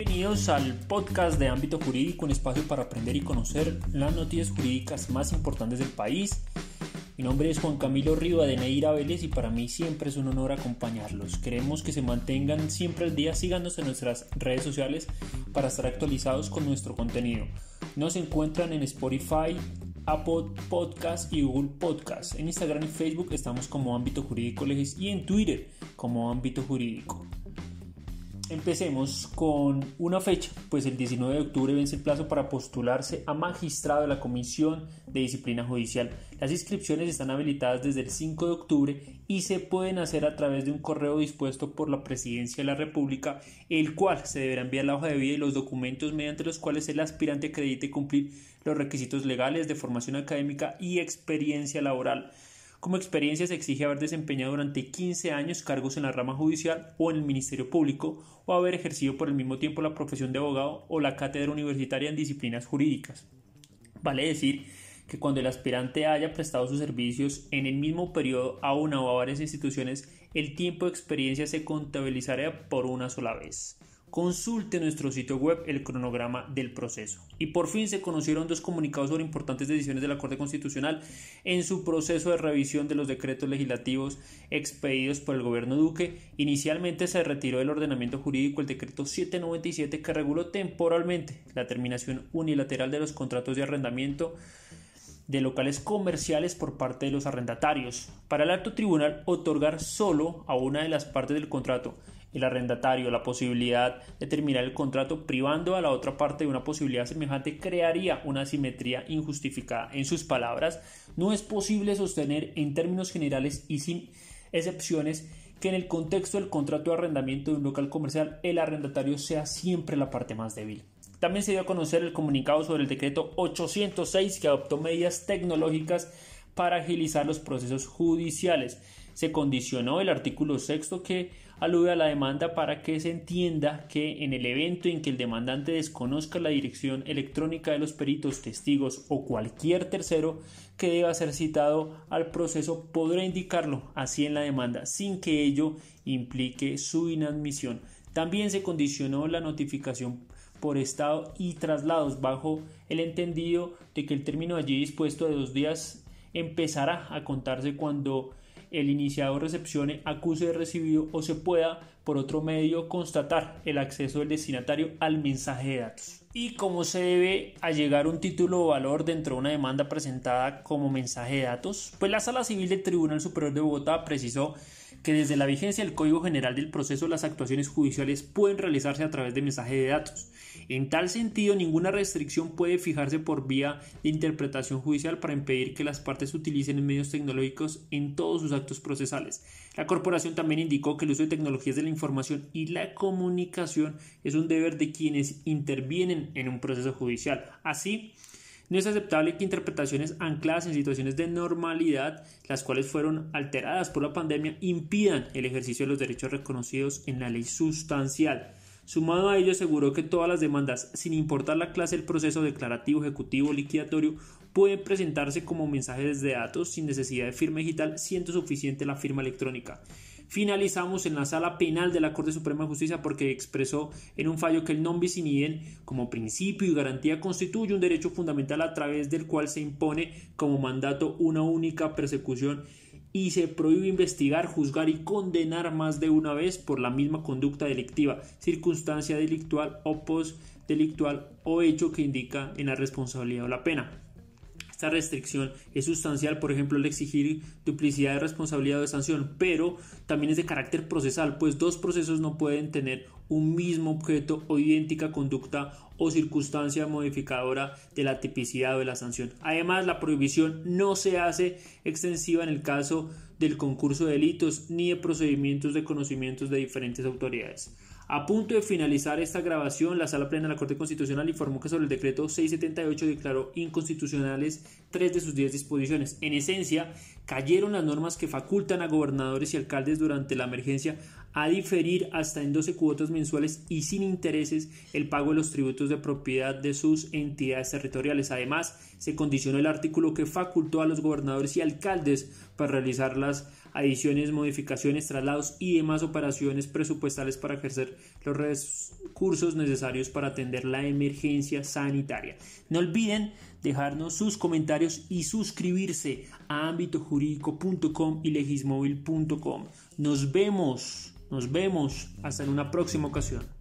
Bienvenidos al podcast de ámbito jurídico, un espacio para aprender y conocer las noticias jurídicas más importantes del país. Mi nombre es Juan Camilo Riva de Neira Vélez y para mí siempre es un honor acompañarlos. Queremos que se mantengan siempre al día, síganos en nuestras redes sociales para estar actualizados con nuestro contenido. Nos encuentran en Spotify, Apple Podcast y Google Podcast. En Instagram y Facebook estamos como Ámbito Jurídico Legis y en Twitter como Ámbito Jurídico. Empecemos con una fecha, pues el 19 de octubre vence el plazo para postularse a magistrado de la Comisión de Disciplina Judicial. Las inscripciones están habilitadas desde el 5 de octubre y se pueden hacer a través de un correo dispuesto por la Presidencia de la República, el cual se deberá enviar la hoja de vida y los documentos mediante los cuales el aspirante acredite cumplir los requisitos legales de formación académica y experiencia laboral. Como experiencia se exige haber desempeñado durante 15 años cargos en la rama judicial o en el Ministerio Público o haber ejercido por el mismo tiempo la profesión de abogado o la cátedra universitaria en disciplinas jurídicas. Vale decir que cuando el aspirante haya prestado sus servicios en el mismo periodo a una o a varias instituciones, el tiempo de experiencia se contabilizará por una sola vez. Consulte nuestro sitio web el cronograma del proceso. Y por fin se conocieron dos comunicados sobre importantes decisiones de la Corte Constitucional en su proceso de revisión de los decretos legislativos expedidos por el gobierno Duque. Inicialmente se retiró del ordenamiento jurídico el decreto 797 que reguló temporalmente la terminación unilateral de los contratos de arrendamiento de locales comerciales por parte de los arrendatarios. Para el alto tribunal, otorgar solo a una de las partes del contrato, el arrendatario, la posibilidad de terminar el contrato privando a la otra parte de una posibilidad semejante crearía una asimetría injustificada. En sus palabras, no es posible sostener en términos generales y sin excepciones que en el contexto del contrato de arrendamiento de un local comercial el arrendatario sea siempre la parte más débil. También se dio a conocer el comunicado sobre el decreto 806 que adoptó medidas tecnológicas para agilizar los procesos judiciales. Se condicionó el artículo sexto que alude a la demanda para que se entienda que en el evento en que el demandante desconozca la dirección electrónica de los peritos, testigos o cualquier tercero que deba ser citado al proceso podrá indicarlo así en la demanda sin que ello implique su inadmisión. También se condicionó la notificación por estado y traslados bajo el entendido de que el término allí dispuesto de dos días empezará a contarse cuando el iniciado recepcione acuse de recibido o se pueda por otro medio constatar el acceso del destinatario al mensaje de datos. Y cómo se debe allegar un título o valor dentro de una demanda presentada como mensaje de datos, pues la Sala Civil del Tribunal Superior de Bogotá precisó que desde la vigencia del Código General del Proceso las actuaciones judiciales pueden realizarse a través de mensaje de datos. En tal sentido, ninguna restricción puede fijarse por vía de interpretación judicial para impedir que las partes utilicen medios tecnológicos en todos sus actos procesales. La corporación también indicó que el uso de tecnologías de la información y la comunicación es un deber de quienes intervienen en un proceso judicial. Así, no es aceptable que interpretaciones ancladas en situaciones de normalidad, las cuales fueron alteradas por la pandemia, impidan el ejercicio de los derechos reconocidos en la ley sustancial. Sumado a ello, aseguró que todas las demandas, sin importar la clase del proceso declarativo, ejecutivo, liquidatorio pueden presentarse como mensajes de datos sin necesidad de firma digital, siendo suficiente la firma electrónica. Finalizamos en la sala penal de la Corte Suprema de Justicia porque expresó en un fallo que el non bis como principio y garantía constituye un derecho fundamental a través del cual se impone como mandato una única persecución y se prohíbe investigar, juzgar y condenar más de una vez por la misma conducta delictiva, circunstancia delictual o post delictual o hecho que indica en la responsabilidad o la pena. Esta restricción es sustancial, por ejemplo, el exigir duplicidad de responsabilidad o de sanción, pero también es de carácter procesal, pues dos procesos no pueden tener un mismo objeto o idéntica conducta o circunstancia modificadora de la tipicidad o de la sanción. Además, la prohibición no se hace extensiva en el caso del concurso de delitos ni de procedimientos de conocimientos de diferentes autoridades. A punto de finalizar esta grabación, la Sala Plena de la Corte Constitucional informó que sobre el decreto 678 declaró inconstitucionales tres de sus diez disposiciones. En esencia, cayeron las normas que facultan a gobernadores y alcaldes durante la emergencia a diferir hasta en 12 cuotas mensuales y sin intereses el pago de los tributos de propiedad de sus entidades territoriales. Además, se condicionó el artículo que facultó a los gobernadores y alcaldes para pues, realizar las adiciones, modificaciones, traslados y demás operaciones presupuestales para ejercer los recursos necesarios para atender la emergencia sanitaria. No olviden dejarnos sus comentarios y suscribirse a ámbitojurídico.com y legismóvil.com. Nos vemos, nos vemos hasta en una próxima ocasión.